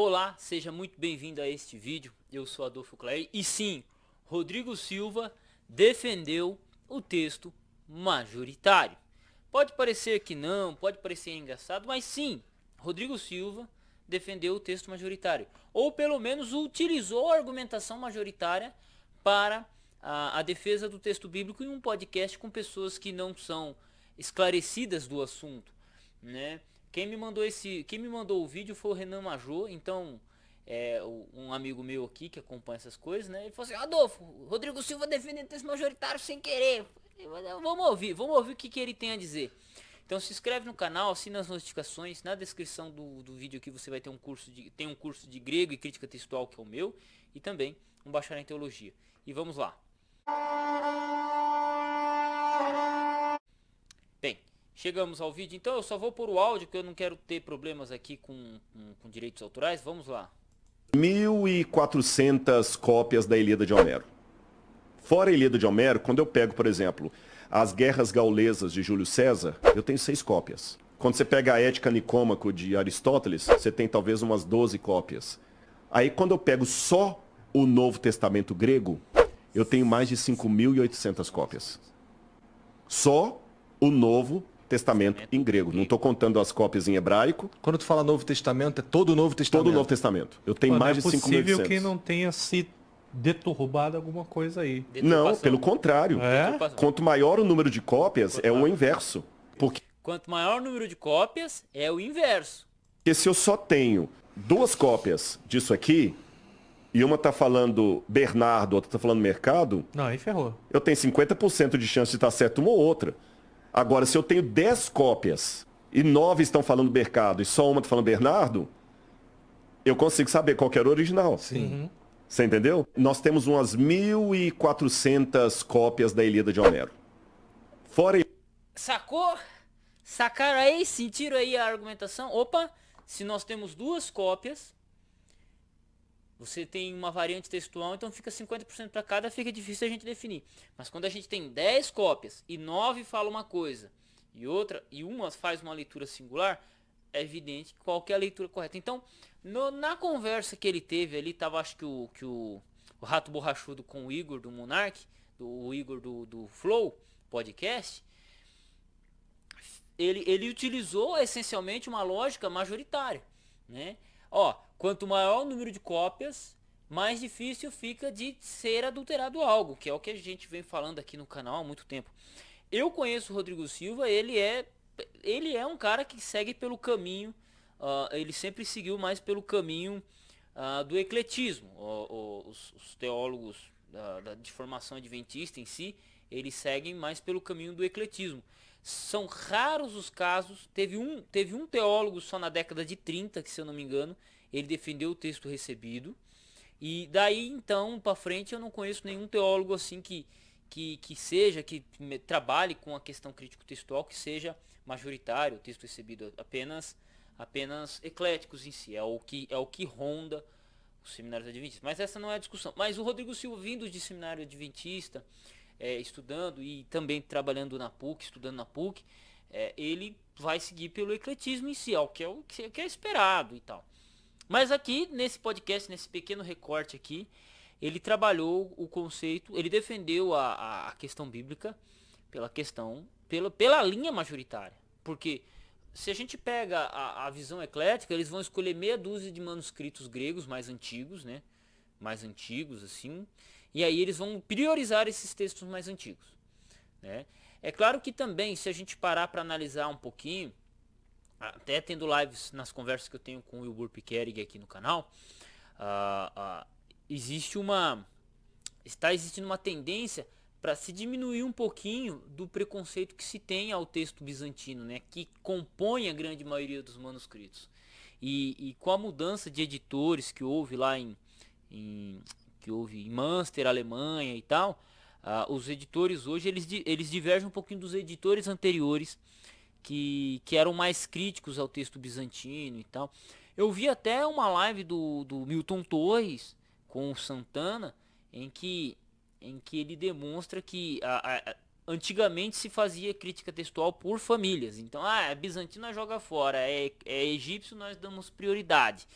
Olá, seja muito bem-vindo a este vídeo. Eu sou Adolfo Clay e sim, Rodrigo Silva defendeu o texto majoritário. Pode parecer que não, pode parecer engraçado, mas sim, Rodrigo Silva defendeu o texto majoritário, ou pelo menos utilizou a argumentação majoritária para a, a defesa do texto bíblico em um podcast com pessoas que não são esclarecidas do assunto, né? Quem me mandou esse, quem me mandou o vídeo foi o Renan Major, então é, um amigo meu aqui que acompanha essas coisas, né? Ele falou assim: "Adolfo, Rodrigo Silva defende texto majoritário sem querer". Vamos ouvir, vamos ouvir o que, que ele tem a dizer. Então se inscreve no canal, assina as notificações, na descrição do, do vídeo aqui você vai ter um curso de tem um curso de grego e crítica textual que é o meu e também um bacharel em teologia. E vamos lá. Bem, Chegamos ao vídeo, então eu só vou pôr o áudio, porque eu não quero ter problemas aqui com, com, com direitos autorais. Vamos lá. 1.400 cópias da Ilíada de Homero. Fora a Ilíada de Homero, quando eu pego, por exemplo, as Guerras Gaulesas de Júlio César, eu tenho seis cópias. Quando você pega a Ética Nicômaco de Aristóteles, você tem talvez umas 12 cópias. Aí quando eu pego só o Novo Testamento grego, eu tenho mais de 5.800 cópias. Só o Novo Testamento em grego. Não estou contando as cópias em hebraico. Quando tu fala Novo Testamento, é todo o Novo Testamento? Todo o Novo Testamento. Eu tenho mais mais é de cópias. É possível que não tenha se deturbado alguma coisa aí. Não, pelo contrário. É? Quanto maior o número de cópias, é o inverso. Porque... Quanto maior o número de cópias, é o inverso. Porque se eu só tenho duas cópias disso aqui, e uma tá falando Bernardo, outra tá falando mercado. Não, aí ferrou. Eu tenho 50% de chance de estar tá certo uma ou outra. Agora, se eu tenho 10 cópias e 9 estão falando Mercado e só uma está falando Bernardo, eu consigo saber qual era o original. Sim. Uhum. Você entendeu? Nós temos umas 1.400 cópias da Ilíada de Homero. Fora Sacou? Sacaram aí? Sentiram aí a argumentação? Opa, se nós temos duas cópias, você tem uma variante textual, então fica 50% para cada, fica difícil a gente definir. Mas quando a gente tem 10 cópias e 9 fala uma coisa e outra e uma faz uma leitura singular, é evidente qual é a leitura correta. Então, no, na conversa que ele teve ali, tava acho que o que o, o Rato Borrachudo com o Igor do Monark, do Igor do, do Flow podcast, ele, ele utilizou essencialmente uma lógica majoritária, né? Ó, quanto maior o número de cópias, mais difícil fica de ser adulterado algo, que é o que a gente vem falando aqui no canal há muito tempo. Eu conheço o Rodrigo Silva, ele é ele é um cara que segue pelo caminho, uh, ele sempre seguiu mais pelo caminho uh, do ecletismo. O, o, os, os, teólogos da, da, de formação adventista em si, eles seguem mais pelo caminho do ecletismo. São raros os casos. Teve um, teve um teólogo só na década de 30, que se eu não me engano, ele defendeu o texto recebido. E daí então para frente eu não conheço nenhum teólogo assim que, que, que seja, que trabalhe com a questão crítico-textual, que seja majoritário, o texto recebido apenas apenas ecléticos em si, é o que, é o que ronda os seminários adventistas. Mas essa não é a discussão. Mas o Rodrigo Silva, vindo de seminário adventista, é, estudando e também trabalhando na PUC, estudando na PUC, é, ele vai seguir pelo ecletismo em si, que é o que, que é esperado e tal. Mas aqui, nesse podcast, nesse pequeno recorte aqui, ele trabalhou o conceito, ele defendeu a, a questão bíblica pela questão, pela, pela linha majoritária. Porque se a gente pega a, a visão eclética, eles vão escolher meia dúzia de manuscritos gregos mais antigos, né? Mais antigos, assim. E aí eles vão priorizar esses textos mais antigos. Né? É claro que também, se a gente parar para analisar um pouquinho, até tendo lives nas conversas que eu tenho com o Wilbur Pikerig aqui no canal, uh, uh, existe uma. Está existindo uma tendência para se diminuir um pouquinho do preconceito que se tem ao texto bizantino, né, que compõe a grande maioria dos manuscritos. E, e com a mudança de editores que houve lá em, em, que houve em Münster, Alemanha e tal, uh, os editores hoje eles, eles divergem um pouquinho dos editores anteriores que, que eram mais críticos ao texto bizantino e tal. Eu vi até uma live do, do Milton Torres com o Santana em que, em que ele demonstra que a, a, antigamente se fazia crítica textual por famílias. Então, ah, é bizantina joga fora, é, é egípcio nós damos prioridade.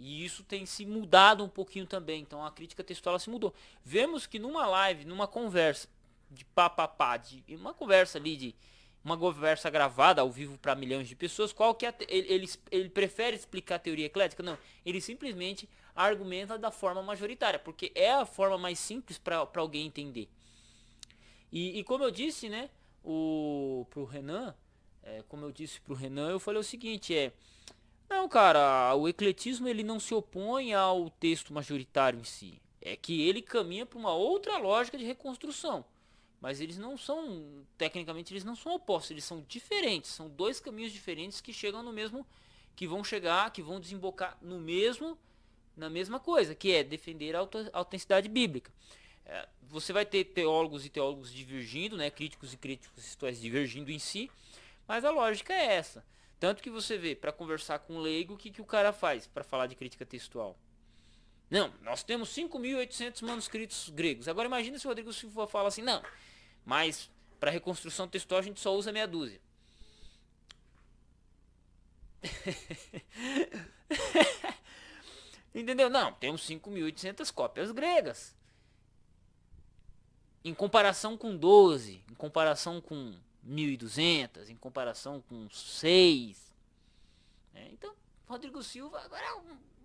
E isso tem se mudado um pouquinho também. Então a crítica textual se mudou. Vemos que numa live, numa conversa de papapá, de uma conversa ali de uma conversa gravada ao vivo para milhões de pessoas, qual que é ele, ele, ele prefere explicar a teoria eclética? Não, ele simplesmente argumenta da forma majoritária, porque é a forma mais simples para alguém entender. E, e, como eu disse, né, o pro Renan, é, como eu disse pro Renan, eu falei o seguinte, é não, cara, o ecletismo ele não se opõe ao texto majoritário em si. É que ele caminha para uma outra lógica de reconstrução. Mas eles não são, tecnicamente, eles não são opostos, eles são diferentes. São dois caminhos diferentes que chegam no mesmo, que vão chegar, que vão desembocar no mesmo, na mesma coisa, que é defender a autenticidade bíblica. É, você vai ter teólogos e teólogos divergindo, né, críticos e críticos textuais divergindo em si, mas a lógica é essa. Tanto que você vê, para conversar com um leigo, o que, que o cara faz para falar de crítica textual? Não, nós temos 5.800 manuscritos gregos. Agora imagina se o Rodrigo Silva fala assim, não, mas para reconstrução textual a gente só usa meia dúzia. Entendeu? Não, temos 5.800 cópias gregas. Em comparação com 12, em comparação com 1.200 em comparação com 6. É, então, Rodrigo Silva agora é o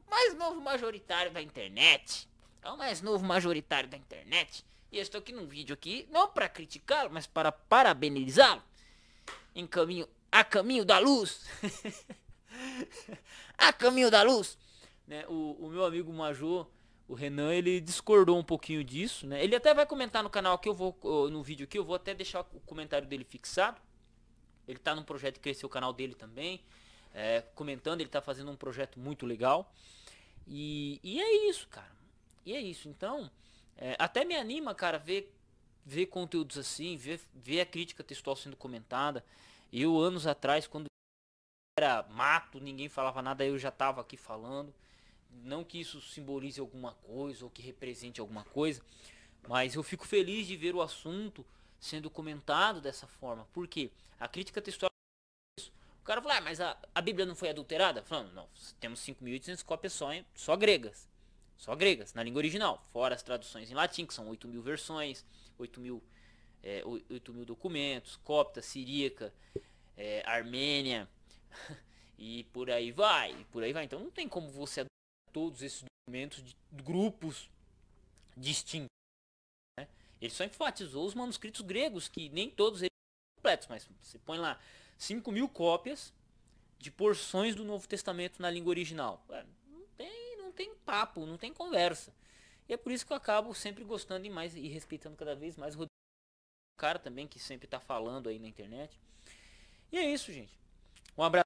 mais novo majoritário da internet. É o mais novo majoritário da internet. E eu estou aqui num vídeo aqui, não para criticá-lo, mas para parabenizá-lo. Em caminho, a caminho da luz. a caminho da luz. Né? O, o meu amigo Major o Renan, ele discordou um pouquinho disso, né? Ele até vai comentar no canal que eu vou, no vídeo aqui, eu vou até deixar o comentário dele fixado. Ele tá num projeto de crescer o canal dele também, é, comentando, ele tá fazendo um projeto muito legal. E, e é isso, cara. E é isso, então, é, até me anima, cara, ver, ver conteúdos assim, ver, ver a crítica textual sendo comentada. Eu, anos atrás, quando era mato, ninguém falava nada, eu já tava aqui falando não que isso simbolize alguma coisa ou que represente alguma coisa, mas eu fico feliz de ver o assunto sendo comentado dessa forma. porque A crítica textual é O cara fala, ah, mas a, a Bíblia não foi adulterada? Falando, não, temos 5.800 cópias só, hein? só gregas. Só gregas, na língua original. Fora as traduções em latim, que são 8.000 mil versões, 8.000 mil, é, mil documentos, copta, siríaca, é, armênia, e por aí vai, por aí vai. Então não tem como você todos esses documentos de grupos distintos. Né? Ele só enfatizou os manuscritos gregos, que nem todos eles são completos, mas você põe lá 5 mil cópias de porções do Novo Testamento na língua original. É, não tem, não tem papo, não tem conversa. E é por isso que eu acabo sempre gostando e mais e respeitando cada vez mais o Rodrigo, cara também que sempre está falando aí na internet. E é isso, gente. Um abraço.